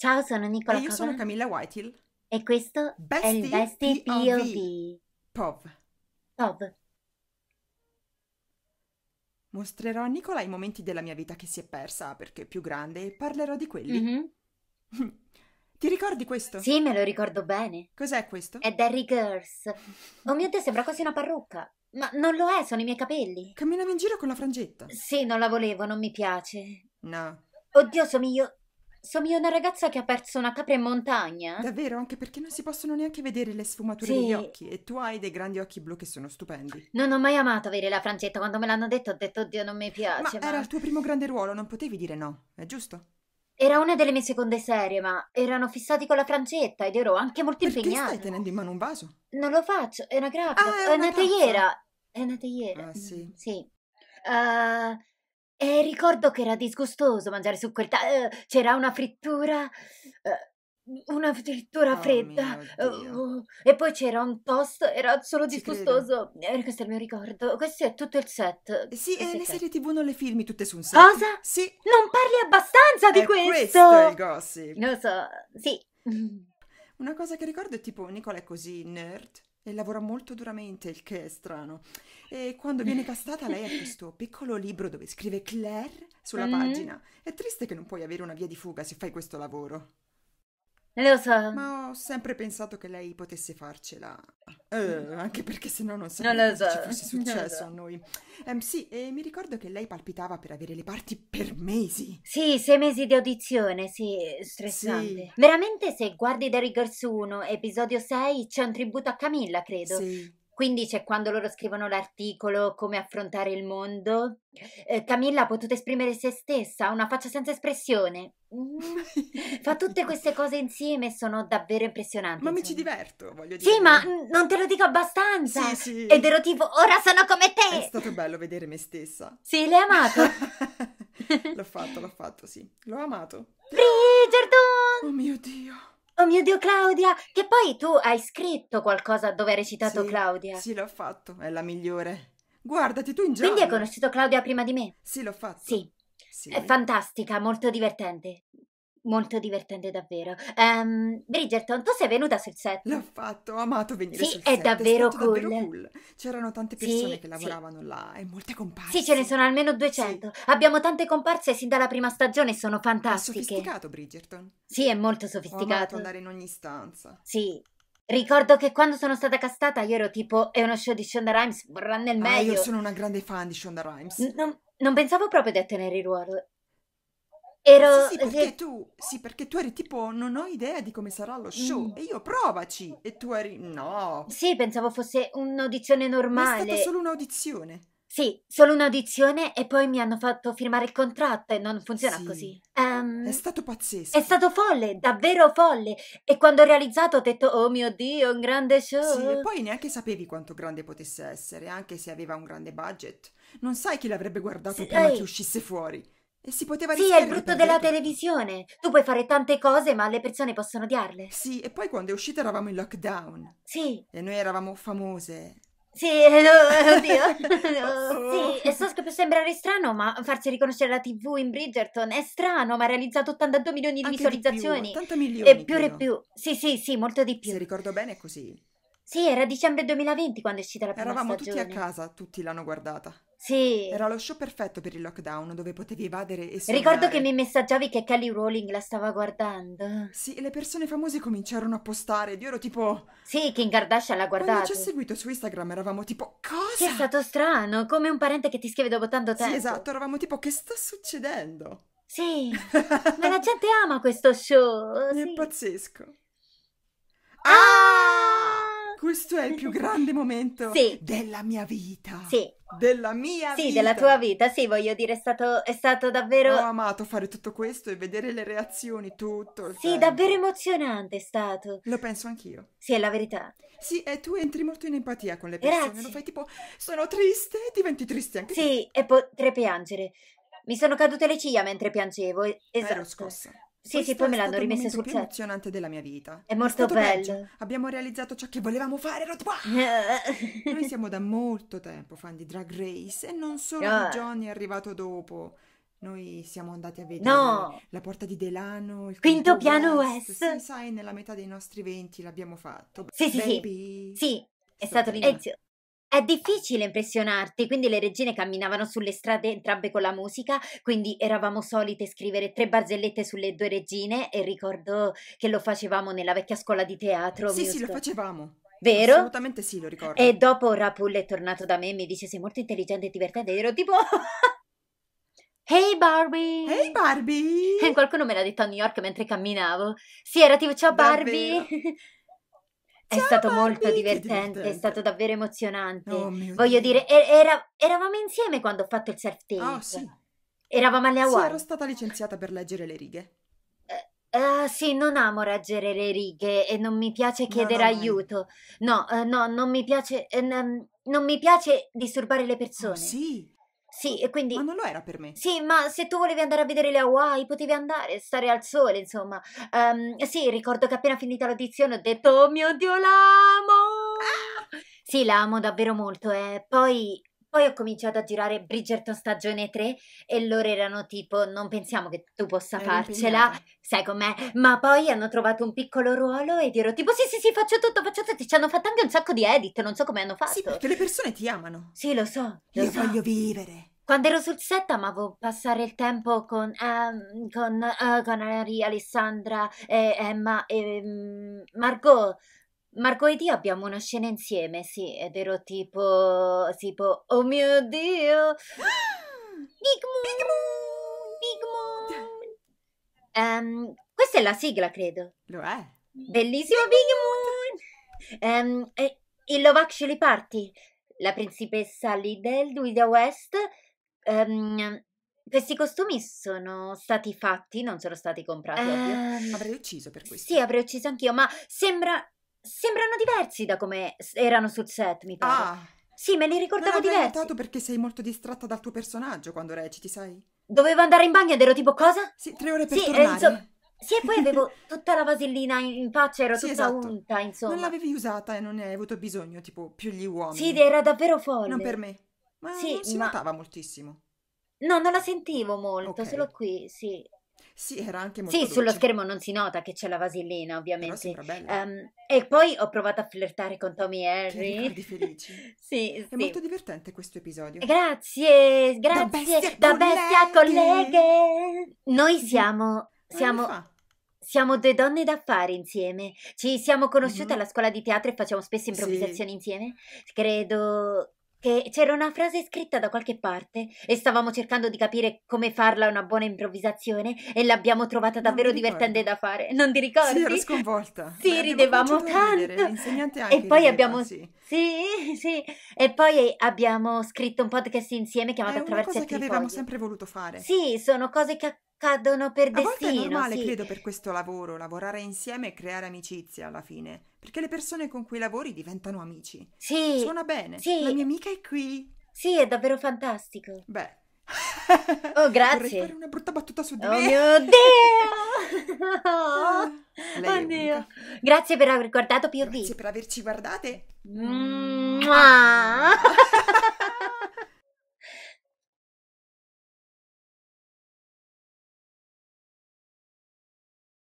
Ciao, sono Nicola E io Cavolo. sono Camilla Whitehill. E questo Bestie è il Bestie POV. POV. POV. Mostrerò a Nicola i momenti della mia vita che si è persa perché è più grande e parlerò di quelli. Mm-hmm. Ti ricordi questo? Sì, me lo ricordo bene. Cos'è questo? È Derry Girls. Oh mio Dio, sembra quasi una parrucca. Ma non lo è, sono i miei capelli. Camminavo in giro con la frangetta. Sì, non la volevo, non mi piace. No. Oddio, somiglio Sommi a una ragazza che ha perso una capra in montagna? Davvero, anche perché non si possono neanche vedere le sfumature Sì. degli occhi e tu hai dei grandi occhi blu che sono stupendi. Non ho mai amato avere la francetta. Quando me l'hanno detto ho detto, oddio, non mi piace. Ma, era il tuo primo grande ruolo, non potevi dire no, è giusto? era una delle mie seconde serie, ma erano fissati con la francetta ed ero anche molto Perché impegnata. stai tenendo in mano un vaso? Non lo faccio, è una grappa, Ah, è è una una tazza. teiera. È una teiera. Ah, sì. Mm, sì. Eh, e ricordo che era disgustoso mangiare su quel ta... Eh, c'era una frittura... Eh, una frittura oh fredda. Uh, e poi c'era un toast, era solo Ci disgustoso. Credo. Questo è il mio ricordo. Questo è tutto il set. Sì, e le serie tv non le filmi tutte su un set. Cosa? Sì. Non parli abbastanza di è questo! questo è il gossip. lo so, sì. Una cosa che ricordo è tipo Nicola è così nerd e lavora molto duramente, il che è strano. E quando viene castata lei ha questo piccolo libro dove scrive Claire sulla mm-hmm. pagina. È triste che non puoi avere una via di fuga se fai questo lavoro. Lo so. Ma ho sempre pensato che lei potesse farcela. Eh, mm. anche perché se no non so che ci fosse successo a noi. Um, sì, e mi ricordo che lei palpitava per avere le parti per mesi. Sì, sei mesi di audizione, sì, stressante. Sì. Veramente se guardi da Rigor 1, episodio 6, c'è un tributo a Camilla, credo. Sì. Quindi c'è quando loro scrivono l'articolo Come affrontare il mondo. Eh, Camilla ha potuto esprimere se stessa, una faccia senza espressione. Mm. Fa tutte queste cose insieme e sono davvero impressionanti. Ma insomma. mi ci diverto, voglio dire. Sì, ma mm, non te lo dico abbastanza. Sì, sì. Ed ero tipo, ora sono come te. È stato bello vedere me stessa. Sì, l'hai amato? l'ho fatto, l'ho fatto, sì. L'ho amato. Bridgerton! Oh mio Dio. Oh mio Dio, Claudia! Che poi tu hai scritto qualcosa dove hai recitato sì, Claudia. Sì, l'ho fatto, è la migliore. Guardati tu in giro. Quindi hai conosciuto Claudia prima di me? Sì, l'ho fatto. Sì. sì. È fantastica, molto divertente. Molto divertente davvero. Um, ehm, Bridgerton, tu sei venuta sul set? L'ho fatto, ho amato venire sì, sul set. Sì, è davvero cool. davvero cool. C'erano tante persone sì, che lavoravano sì. là e molte comparse. Sì, ce ne sono almeno 200. Abbiamo tante comparse sin dalla prima stagione, sono fantastiche. È sofisticato Bridgerton. Sì, è molto sofisticato. Ho amato andare in ogni stanza. Sì, Ricordo che quando sono stata castata io ero tipo è uno show di Shonda Rhimes, vorrà nel meglio. Ah, io sono una grande fan di Shonda Rhimes. N- non, non, pensavo proprio di ottenere il ruolo. Ero... Sì, sì, perché tu, sì, perché tu eri tipo, non ho idea di come sarà lo show. Mm. E io, provaci. E tu eri, no. Sì, pensavo fosse un'audizione normale. Ma è stata solo un'audizione. Sì, solo un'audizione e poi mi hanno fatto firmare il contratto e non funziona sì. così. Um, è ehm, stato pazzesco. È stato folle, davvero folle. E quando ho realizzato ho detto, oh mio Dio, un grande show. Sì, e poi neanche sapevi quanto grande potesse essere, anche se aveva un grande budget. Non sai chi l'avrebbe guardato sì, prima ehi. che uscisse fuori si poteva Sì, è il brutto della televisione. Tu puoi fare tante cose, ma le persone possono odiarle. Sì, e poi quando è uscita eravamo in lockdown. Sì. E noi eravamo famose. Sì, no, oddio. sì, e so che può sembrare strano, ma farsi riconoscere la TV in Bridgerton è strano, ma ha realizzato 82 milioni di Anche visualizzazioni. Di più, 80 milioni. E più e più. Sì, sì, sì, molto di più. Se ricordo bene è così. Sì, era dicembre 2020 quando è uscita la prima Eravamo stagione. Eravamo tutti a casa, tutti l'hanno guardata. Sì. Era lo show perfetto per il lockdown dove potevi evadere e suonare. Ricordo che mi messaggiavi che Kelly Rowling la stava guardando. Sì, le persone famose cominciarono a postare ed io ero tipo... Sì, Kim Kardashian l'ha guardata. Quando ci ha seguito su Instagram eravamo tipo cosa? Che è stato strano, come un parente che ti scrive dopo tanto tempo. Sì, esatto, eravamo tipo che sta succedendo? Sì, ma la gente ama questo show. Sì. È pazzesco. Ah! Questo è il più grande momento sì. della mia vita. Sì. Della mia sì, vita. Sì, della tua vita. Sì, voglio dire, è stato, è stato davvero... Ho amato fare tutto questo e vedere le reazioni, tutto. sì, tempo. davvero emozionante è stato. Lo penso anch'io. Sì, è la verità. Sì, e tu entri molto in empatia con le persone. Grazie. Lo fai tipo, sono triste e diventi triste anche Sì, tu. e potrei piangere. Mi sono cadute le ciglia mentre piangevo. Esatto. Ero scossa. Sì, sì, poi me l'hanno rimessa sul set. È stato emozionante della mia vita. È molto è bello. Peggio. Abbiamo realizzato ciò che volevamo fare, Rod. Noi siamo da molto tempo fan di Drag Race e non solo no. Ah. Johnny è arrivato dopo. Noi siamo andati a vedere no. la porta di Delano, il quinto, piano West. West. Sì, sai, nella metà dei nostri venti l'abbiamo fatto. Sì, Baby. sì, sì. Sì, è stato l'inizio. È difficile impressionarti, quindi le regine camminavano sulle strade entrambe con la musica, quindi eravamo solite scrivere tre barzellette sulle due regine e ricordo che lo facevamo nella vecchia scuola di teatro. Sì, musical. sì, lo facevamo. Vero? Assolutamente sì, lo ricordo. E dopo Rapul è tornato da me e mi dice sei molto intelligente e divertente ed ero tipo... Hey Barbie! Hey Barbie! E qualcuno me l'ha detto a New York mentre camminavo. Sì, era tipo ciao Barbie! È stato molto divertente, divertente, è stato davvero emozionante. Oh, Voglio Dio. dire, era, eravamo insieme quando ho fatto il surf ah, tape. Ah, sì. Eravamo alle Hawaii. Sì, ero stata licenziata per leggere le righe. Uh, sì, non amo leggere le righe e non mi piace chiedere no, no, aiuto. No, uh, no, non mi piace... Um, non mi piace disturbare le oh, persone. Oh, sì. Sì, e quindi... Ma non lo era per me. Sì, ma se tu volevi andare a vedere le Hawaii, potevi andare, stare al sole, insomma. Um, sì, ricordo che appena finita l'audizione ho detto, oh mio Dio, l'amo! Ah! Sì, l'amo davvero molto, eh. Poi poi ho cominciato a girare Bridgerton stagione 3 e loro erano tipo non pensiamo che tu possa farcela, sai com'è, ma poi hanno trovato un piccolo ruolo e dirò tipo sì sì sì faccio tutto, faccio tutto, ci hanno fatto anche un sacco di edit, non so come hanno fatto. Sì, perché le persone ti amano. Sì, lo so. Lo Io so. voglio vivere. Quando ero sul set amavo passare il tempo con, um, con, uh, con Ari, Alessandra, e Emma e um, Margot. Marco e io abbiamo una scena insieme, sì, ed ero tipo, tipo, oh mio Dio! Big Moon! Big Moon! Big Moon! Um, questa è la sigla, credo. Lo è. Bellissimo Big Moon! Um, eh, il Love Actually Party, la principessa Lidl, Duida West. Um, questi costumi sono stati fatti, non sono stati comprati, ovvio. Avrei ucciso per questo. Sì, avrei ucciso anch'io, ma sembra Sembrano diversi da come erano sul set, mi pare. Ah. Sì, me li ricordavo diversi. non diversi. notato perché sei molto distratta dal tuo personaggio quando reciti, sai? Dovevo andare in bagno ed ero tipo cosa? Sì, tre ore per sì, tornare. Eh, sì, e poi avevo tutta la vasellina in, in pace, ero sì, tutta esatto. unta, insomma. Non l'avevi usata e non ne hai avuto bisogno, tipo, più gli uomini. Sì, era davvero folle. Non per me. Ma sì, non si ma... notava moltissimo. No, non la sentivo molto, okay. solo qui, sì. Sì, era anche molto Sì, dolce. sullo schermo non si nota che c'è la vasellina, ovviamente. Um, e poi ho provato a flirtare con Tommy Harry. Che felici. sì, È sì. molto divertente questo episodio. Grazie, grazie. Da bestia, da bestia colleghe. Noi mhm. siamo... siamo siamo due donne d'affari insieme. Ci siamo conosciute mm-hmm. alla scuola di teatro e facciamo spesso improvvisazioni sì. insieme. Credo che c'era una frase scritta da qualche parte e stavamo cercando di capire come farla una buona improvvisazione e l'abbiamo trovata davvero divertente da fare. Non ti ricordi? Sì, ero sconvolta. Sì, Beh, ridevamo tanto. L'insegnante anche. E poi rideva, abbiamo sì. sì. sì, E poi abbiamo scritto un podcast insieme chiamato È Attraverso una cosa che avevamo sempre voluto fare. Sì, sono cose che cadono per destino. A volte è normale, sì. credo, per questo lavoro, lavorare insieme e creare amicizie alla fine, perché le persone con cui lavori diventano amici. Sì. Suona bene. Sì. La mia amica è qui. Sì, è davvero fantastico. Beh. Oh, grazie. Vorrei fare una brutta battuta su di oh me. mio Dio! oh, ah, Dio. Grazie per aver guardato POV. Grazie per averci guardate. Mm-hmm.